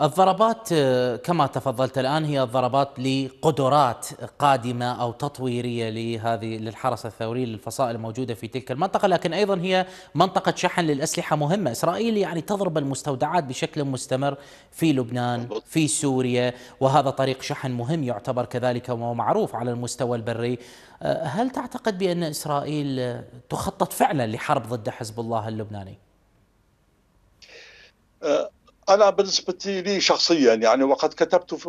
الضربات آه، كما تفضلت الان هي الضربات لقدرات قادمه او تطويريه لهذه للحرس الثوري للفصائل الموجوده في تلك المنطقه لكن ايضا هي منطقه شحن للاسلحه مهمه، اسرائيل يعني تضرب المستودعات بشكل مستمر في لبنان، في سوريا، وهذا طريق شحن مهم يعتبر كذلك ومعروف على المستوى البري. آه، هل تعتقد بان اسرائيل آه، تخطط فعلا لحرب ضد حزب الله اللبناني؟ أه أنا بالنسبة لي شخصيا يعني وقد كتبت في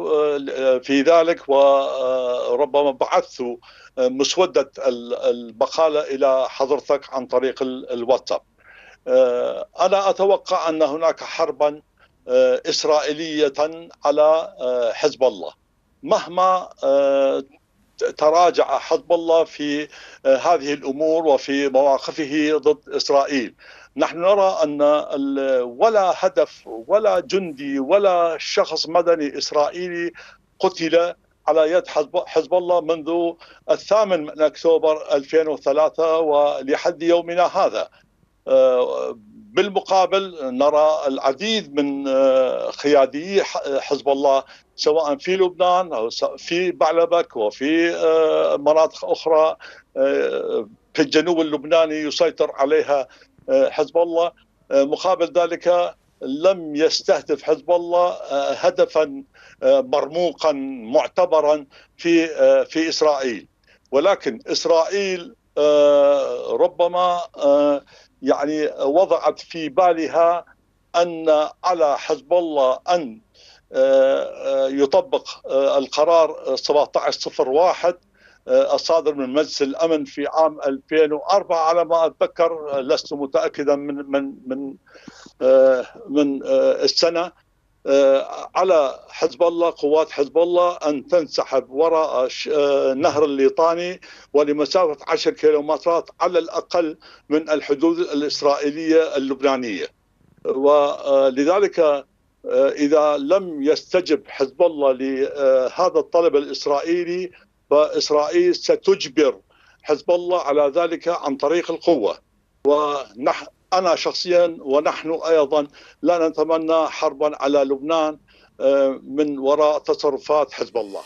آه، ذلك وربما آه، بعثت آه، مسودة البقاله إلى حضرتك عن طريق الواتساب أنا أتوقع أن هناك حربا إسرائيلية على حزب الله مهما تراجع حزب الله في هذه الأمور وفي مواقفه ضد إسرائيل نحن نرى أن ولا هدف ولا جندي ولا شخص مدني إسرائيلي قتل على يد حزب الله منذ الثامن من أكتوبر 2003 ولحد يومنا هذا آه، بالمقابل نرى العديد من قياديي آه، حزب الله سواء في لبنان او في بعلبك وفي آه، مناطق اخرى في الجنوب اللبناني يسيطر عليها آه، حزب الله آه، مقابل ذلك لم يستهدف حزب الله آه، هدفا مرموقا معتبرا في في اسرائيل ولكن اسرائيل ربما يعني وضعت في بالها ان على حزب الله ان يطبق القرار 1701 آه، الصادر من مجلس الامن في عام 2004 على ما اتذكر آه، لست متاكدا من من من آه، من السنه على حزب الله قوات حزب الله ان تنسحب وراء نهر الليطاني ولمسافه 10 كيلومترات على الاقل من الحدود الاسرائيليه اللبنانيه ولذلك اذا لم يستجب حزب الله لهذا الطلب الاسرائيلي فإسرائيل ستجبر حزب الله على ذلك عن طريق القوة وانا أنا شخصيا ونحن أيضا لا نتمنى حربا على لبنان آه، من وراء تصرفات حزب الله